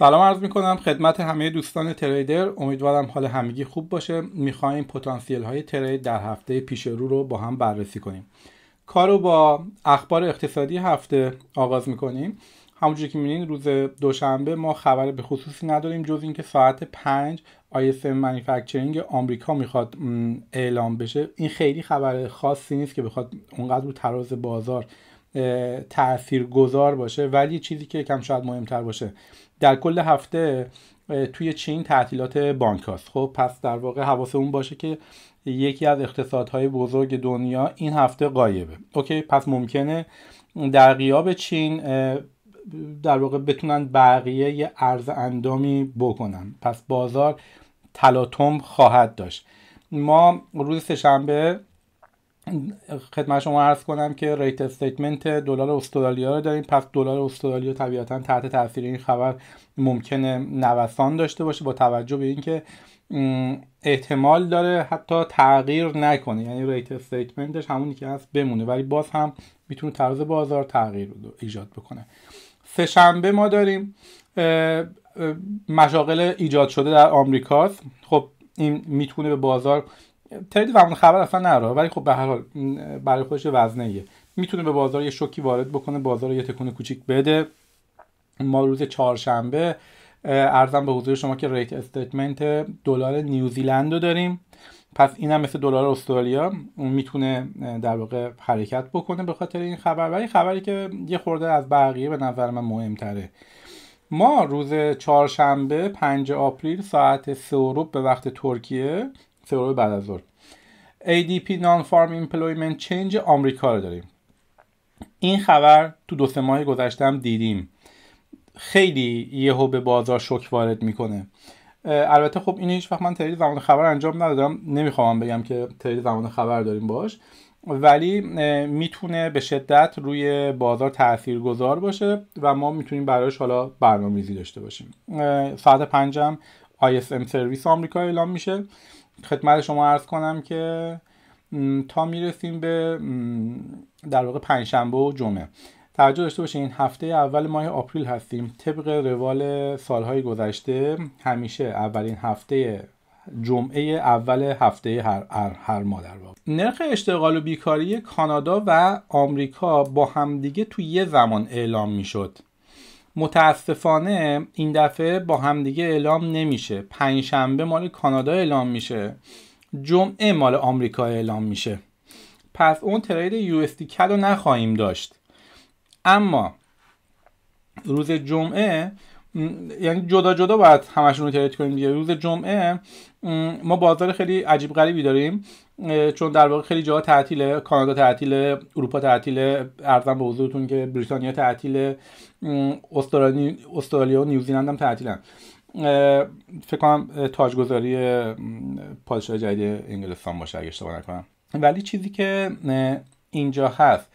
سلام عرض میکنم خدمت همه دوستان تریدر امیدوارم حال همگی خوب باشه میخوایم پتانسیل های ترید در هفته پیش رو رو با هم بررسی کنیم کارو با اخبار اقتصادی هفته آغاز میکنیم همونطور که میبینید روز دوشنبه ما خبر به خصوصی نداریم جز اینکه ساعت 5 ISM Manufacturing آمریکا میخواد اعلام بشه این خیلی خبر خاصی نیست که بخواد اونقدر رو تراز بازار تأثیر گذار باشه ولی چیزی که کم شاید مهمتر باشه در کل هفته توی چین تعطیلات بانک هاست خب پس در واقع اون باشه که یکی از اقتصادهای بزرگ دنیا این هفته قایبه اوکی پس ممکنه در غیاب چین در واقع بتونن بقیه یه ارز اندامی بکنن پس بازار تلاطم خواهد داشت ما روز سهشنبه خدمت شما عرض کنم که ریت استیتمنت دلار استرالیا رو داریم پس دلار استرالیا طبیعتا تحت تاثیر این خبر ممکنه نوسان داشته باشه با توجه به اینکه احتمال داره حتی تغییر نکنه یعنی ریت استیتمنتش همونی که هست بمونه ولی باز هم میتونه طرز بازار تغییر رو ایجاد بکنه سه شنبه ما داریم مشاغل ایجاد شده در آمریکاست خب این میتونه به بازار ترید اون خبر اصلا نرا ولی خب به هر حال برای خودش وزنه میتونه به بازار یه شوکی وارد بکنه بازار یه تکون کوچیک بده ما روز چهارشنبه ارزم به حضور شما که ریت استیتمنت دلار نیوزیلند رو داریم پس این هم مثل دلار استرالیا میتونه در واقع حرکت بکنه به خاطر این خبر ولی خبری که یه خورده از بقیه به نظر من مهمتره ما روز چهارشنبه 5 آپریل ساعت 3 به وقت ترکیه فوریه بعد از ظهر ADP نان فارم Employment Change آمریکا رو داریم این خبر تو دو سه ماه گذشته هم دیدیم خیلی یهو به بازار شوک وارد میکنه البته خب این هیچ وقت من ترید زمان خبر انجام ندادم نمیخوام بگم که ترید زمان خبر داریم باش ولی میتونه به شدت روی بازار تأثیر گذار باشه و ما میتونیم برایش حالا برنامه داشته باشیم ساعت پنجم ISM سرویس آمریکا اعلام میشه خدمت شما عرض کنم که تا میرسیم به در واقع پنجشنبه و جمعه توجه داشته باشین این هفته اول ماه آپریل هستیم طبق روال سالهای گذشته همیشه اولین هفته جمعه اول هفته هر, هر, ماه در واقع نرخ اشتغال و بیکاری کانادا و آمریکا با همدیگه تو یه زمان اعلام میشد متاسفانه این دفعه با همدیگه اعلام نمیشه پنجشنبه مال کانادا اعلام میشه جمعه مال آمریکا اعلام میشه پس اون ترید یو دی رو نخواهیم داشت اما روز جمعه یعنی جدا جدا باید همشون رو تریت کنیم دیگه روز جمعه ما بازار خیلی عجیب غریبی داریم چون در واقع خیلی جاها تعطیله کانادا تعطیله اروپا تعطیله ارزم به حضورتون که بریتانیا تعطیله استرالیا و نیوزیلند هم تعطیلن فکر کنم تاجگذاری پادشاه جدید انگلستان باشه اگه اشتباه نکنم ولی چیزی که اینجا هست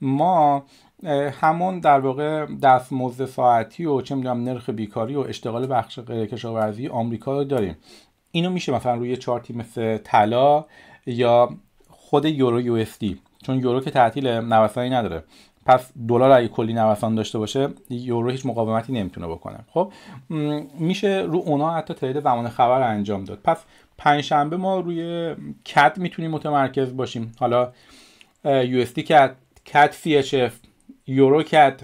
ما همون در واقع دستمزد ساعتی و چه میدونم نرخ بیکاری و اشتغال بخش کشاورزی آمریکا رو داریم اینو میشه مثلا روی چارتی مثل طلا یا خود یورو یو اس دی چون یورو که تعطیل نوسانی نداره پس دلار اگه کلی نوسان داشته باشه یورو هیچ مقاومتی نمیتونه بکنه خب میشه رو اونا حتی ترید زمان خبر انجام داد پس پنجشنبه ما روی کد میتونیم متمرکز باشیم حالا یو اس دی کد کد سی یورو کد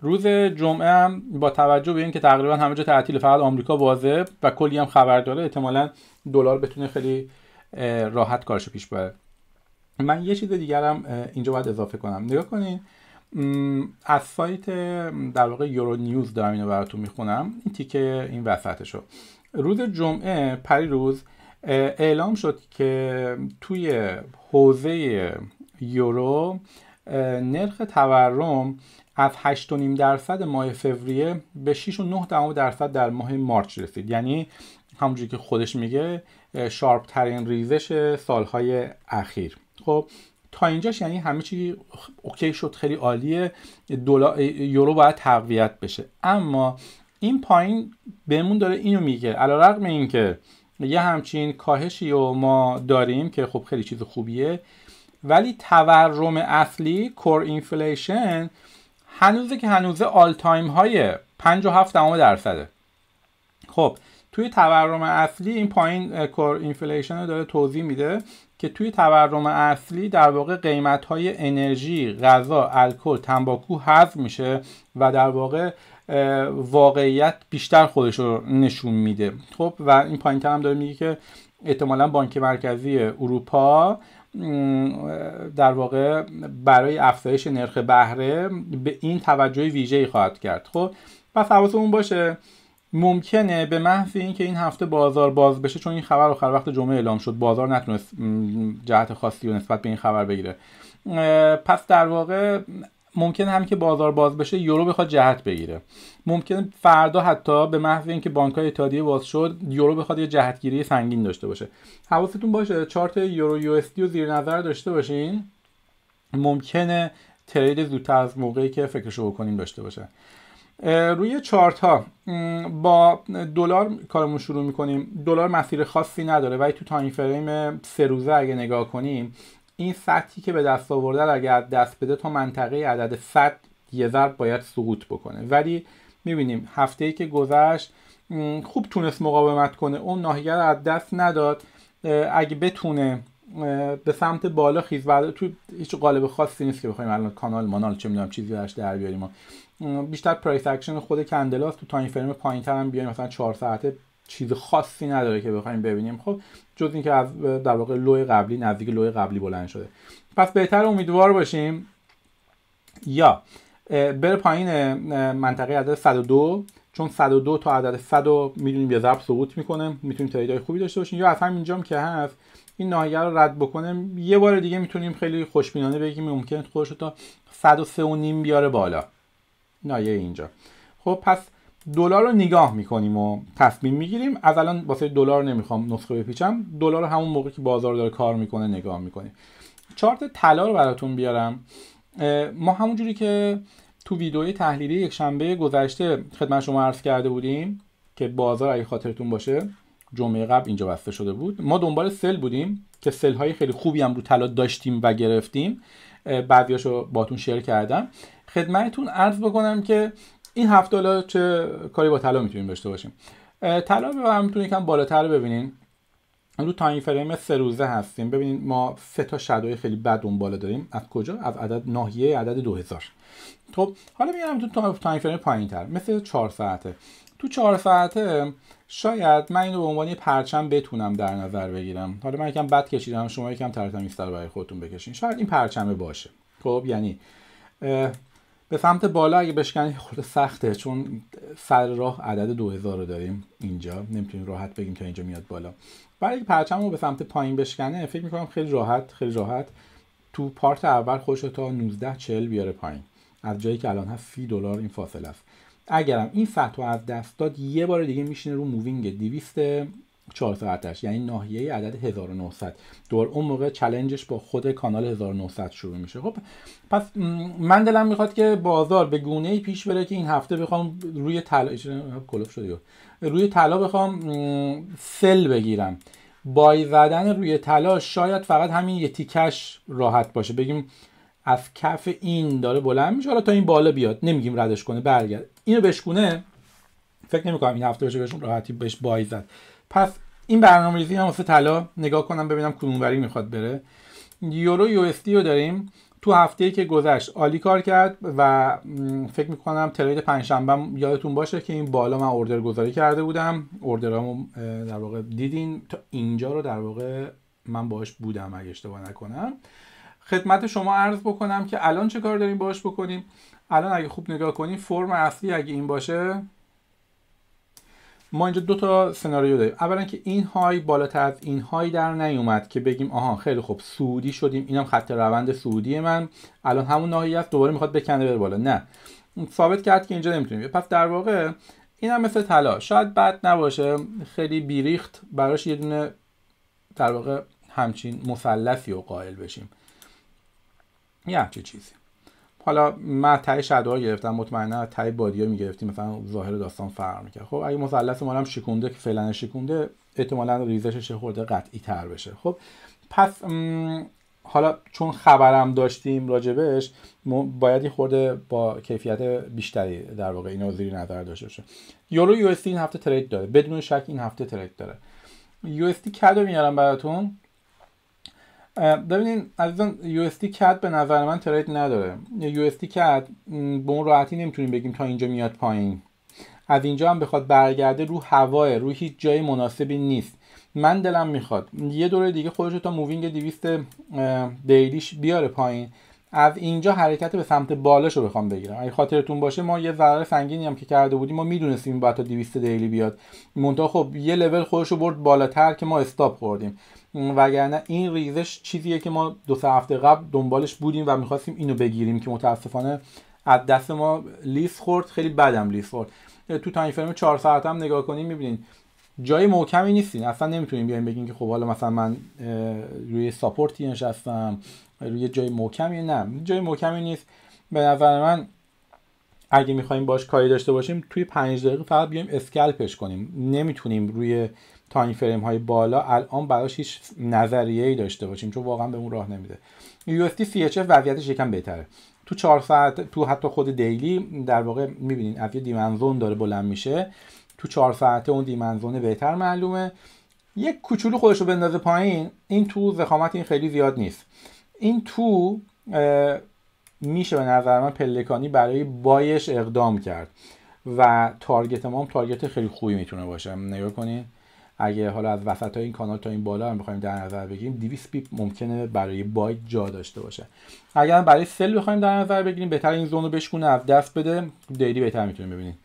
روز جمعه هم با توجه به اینکه تقریبا همه جا تعطیل فقط آمریکا واضح و کلی هم خبر داره احتمالا دلار بتونه خیلی راحت کارش پیش بره من یه چیز دیگرم اینجا باید اضافه کنم نگاه کنین از سایت در واقع یورو نیوز دارم اینو براتون میخونم این تیکه این وسطشو روز جمعه پری روز اعلام شد که توی حوزه یورو نرخ تورم از 8.5 درصد ماه فوریه به 6.9 درصد در ماه مارچ رسید یعنی همونجوری که خودش میگه شارپ ترین ریزش سالهای اخیر خب تا اینجاش یعنی همه چی اوکی شد خیلی عالیه دلار یورو باید تقویت بشه اما این پایین بهمون داره اینو میگه این اینکه یه همچین کاهشی رو ما داریم که خب خیلی چیز خوبیه ولی تورم اصلی کور اینفلیشن هنوزه که هنوزه آل تایم های 5 و 7 درصده خب توی تورم اصلی این پایین کور اینفلیشن رو داره توضیح میده که توی تورم اصلی در واقع قیمت های انرژی، غذا، الکل، تنباکو حذف میشه و در واقع واقعیت بیشتر خودش رو نشون میده خب و این پایین هم داره میگه که احتمالا بانک مرکزی اروپا در واقع برای افزایش نرخ بهره به این توجه ویژه ای خواهد کرد خب پس اون باشه ممکنه به محض اینکه این هفته بازار باز بشه چون این خبر آخر وقت جمعه اعلام شد بازار نتونست جهت خاصی و نسبت به این خبر بگیره پس در واقع ممکن هم که بازار باز بشه یورو بخواد جهت بگیره ممکن فردا حتی به محض اینکه های اتحادیه باز شد یورو بخواد یه جهتگیری سنگین داشته باشه حواستون باشه چارت یورو یو اس رو زیر نظر داشته باشین ممکنه ترید زودتر از موقعی که فکرشو بکنیم داشته باشه روی چارت ها با دلار کارمون شروع میکنیم دلار مسیر خاصی نداره ولی تو تایم فریم سه روزه اگه نگاه کنیم این سطحی که به دست آورده را اگر دست بده تا منطقه عدد 100 یه ضرب باید سقوط بکنه ولی میبینیم هفته ای که گذشت خوب تونست مقاومت کنه اون ناحیه از دست نداد اگه بتونه به سمت بالا خیز بعد تو هیچ قالب خاصی نیست که بخوایم الان کانال مانال چه میدونم چیزی درش در بیاریم بیشتر پرایس اکشن خود کندلاست تو تایم فریم پایین‌تر هم بیایم مثلا 4 ساعته چیز خاصی نداره که بخوایم ببینیم خب جز اینکه از در واقع لوی قبلی نزدیک لوی قبلی بلند شده پس بهتر امیدوار باشیم یا بر پایین منطقه عدد 102 چون 102 تا عدد 100 میدونیم یه ضرب سقوط میکنه میتونیم تریدهای خوبی داشته باشیم یا از همینجام که هست این ناحیه رو رد بکنه یه بار دیگه میتونیم خیلی خوشبینانه بگیم ممکنه خودش تا 103 و نیم بیاره بالا ناحیه اینجا خب پس دلار رو نگاه میکنیم و تصمیم میگیریم از الان واسه دلار نمیخوام نسخه بپیچم دلار رو همون موقع که بازار داره کار میکنه نگاه میکنیم چارت طلا رو براتون بیارم ما همونجوری که تو ویدئوی تحلیلی یک شنبه گذشته خدمت شما عرض کرده بودیم که بازار اگه خاطرتون باشه جمعه قبل اینجا بسته شده بود ما دنبال سل بودیم که سل های خیلی خوبی هم رو طلا داشتیم و گرفتیم بعدیاشو باتون شیر کردم خدمتتون عرض بکنم که این هفت دلار چه کاری با طلا میتونیم داشته باشیم طلا رو میتونید یکم بالاتر ببینین رو تایم فریم سه روزه هستیم ببینید ما سه تا خیلی بد اون بالا داریم از کجا از عدد ناحیه عدد 2000 خب حالا میارم تو تایم فریم پایینتر مثل 4 ساعته تو 4 ساعته شاید من این رو به عنوان پرچم بتونم در نظر بگیرم حالا من یکم بد کشیدم شما یکم ترتمیزتر برای خودتون بکشین شاید این پرچمه باشه خب یعنی به سمت بالا اگه بشکنی خود سخته چون سر راه عدد 2000 رو داریم اینجا نمیتونیم راحت بگیم که اینجا میاد بالا برای پرچم رو به سمت پایین بشکنه فکر میکنم خیلی راحت خیلی راحت تو پارت اول خوش تا 1940 بیاره پایین از جایی که الان هست 30 دلار این فاصله است اگرم این سطح از دست داد یه بار دیگه میشینه رو مووینگ 200 ساعتش یعنی ناحیه عدد 1900 دور اون موقع چلنجش با خود کانال 1900 شروع میشه خب پس من دلم میخواد که بازار به گونه ای پیش بره که این هفته بخوام روی طلا کلوف شده روی طلا بخوام سل بگیرم بای زدن روی طلا شاید فقط همین یه تیکش راحت باشه بگیم از کف این داره بلند میشه حالا تا این بالا بیاد نمیگیم ردش کنه برگرد اینو بشکونه فکر نمیکنم این هفته بشه بهشون راحتی بهش بای زد پس این برنامه ریزی هم واسه طلا نگاه کنم ببینم کدوموری میخواد بره یورو یو اس رو داریم تو هفته ای که گذشت عالی کار کرد و فکر میکنم ترید پنجشنبه یادتون باشه که این بالا من اوردر گذاری کرده بودم اوردرامو در واقع دیدین تا اینجا رو در واقع من باش بودم اگه اشتباه نکنم خدمت شما عرض بکنم که الان چه کار داریم باش بکنیم الان اگه خوب نگاه کنیم فرم اصلی اگه این باشه ما اینجا دو تا سناریو داریم اولا که این های بالاتر از این های در نیومد که بگیم آها خیلی خوب سعودی شدیم اینم خط روند سعودی من الان همون ناحیه است دوباره میخواد بکنه بره بالا نه ثابت کرد که اینجا نمیتونیم پس در واقع این هم مثل طلا شاید بد نباشه خیلی بیریخت براش یه دونه در واقع همچین مثلثی و قائل بشیم یه همچین چیزی حالا من تای شادو گرفتم مطمئنا تای بادیو میگرفتیم مثلا ظاهر داستان فرق میکرد خب اگه مثلث ما هم شکونده که فعلا شکونده احتمالا ریزشش خورده قطعی تر بشه خب پس حالا چون خبرم داشتیم راجبش باید یه خورده با کیفیت بیشتری در واقع اینو زیر نظر داشته باشه یورو یو این هفته ترید داره بدون شک این هفته ترید داره یو اس کدو میارم براتون ببینین عزیزان یو کد به نظر من ترید نداره یو کد به اون راحتی نمیتونیم بگیم تا اینجا میاد پایین از اینجا هم بخواد برگرده رو هواه رو هیچ جای مناسبی نیست من دلم میخواد یه دوره دیگه خودش تا مووینگ 200 دیلیش بیاره پایین از اینجا حرکت به سمت بالش رو بخوام بگیرم اگه خاطرتون باشه ما یه ضرر سنگینی هم که کرده بودیم ما میدونستیم باید تا 200 دیلی بیاد منتها خب یه لول خودش رو برد بالاتر که ما استاپ خوردیم وگرنه این ریزش چیزیه که ما دو سه هفته قبل دنبالش بودیم و میخواستیم اینو بگیریم که متاسفانه از دست ما لیس خورد خیلی بدم لیس خورد تو تایم فریم 4 ساعت هم نگاه کنیم میبینین جای محکمی نیستین اصلا نمیتونیم بیایم بگیم که خب حالا مثلا من روی ساپورتی نشستم روی آره، جای محکمی نه جای محکمی نیست به نظر من اگه میخوایم باش کاری داشته باشیم توی پنج دقیقه فقط بیایم اسکلپش کنیم نمیتونیم روی تایم فریم های بالا الان براش هیچ نظریه ای داشته باشیم چون واقعا به اون راه نمیده اس وضعیتش یکم بهتره تو چهار ساعت تو حتی خود دیلی در واقع میبینین از یه دیمنزون داره بلند میشه تو چهار ساعته اون دیمنزون بهتر معلومه یک کوچولو خودش رو بندازه پایین این تو زخامت این خیلی زیاد نیست این تو میشه به نظر من پلکانی برای بایش اقدام کرد و تارگت ما هم تارگت خیلی خوبی میتونه باشه نگاه کنین اگه حالا از وسط های این کانال تا این بالا هم بخوایم در نظر بگیریم 200 پیپ ممکنه برای بای جا داشته باشه اگر برای سل بخوایم در نظر بگیریم بهتر این زون رو بشکونه از دست بده دیلی بهتر میتونیم ببینیم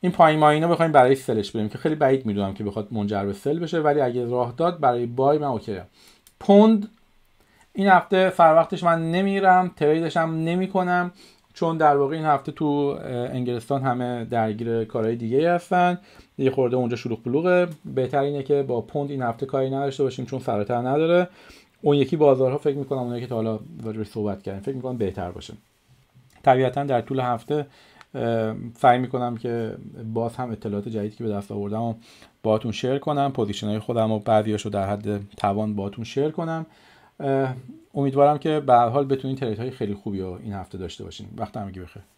این پایین ماینا بخوایم برای سلش بریم که خیلی بعید میدونم که بخواد منجر به سل بشه ولی اگه راه داد برای بای من اوکی پوند این هفته وقتش من نمیرم تریدش هم نمی کنم چون در واقع این هفته تو انگلستان همه درگیر کارهای دیگه هستن یه خورده اونجا شلوغ بلوغه بهتر اینه که با پوند این هفته کاری نداشته باشیم چون فراتر نداره اون یکی بازارها فکر میکنم اونایی که تا حالا راجبش صحبت کردیم فکر میکنم بهتر باشه طبیعتا در طول هفته سعی میکنم که باز هم اطلاعات جدیدی که به دست آوردم باهاتون شیر کنم پوزیشن های خودم و بعضیاشو در حد توان باهاتون شیر کنم امیدوارم که به هر حال بتونین تریت های خیلی خوبی رو این هفته داشته باشین وقت همگی بخیر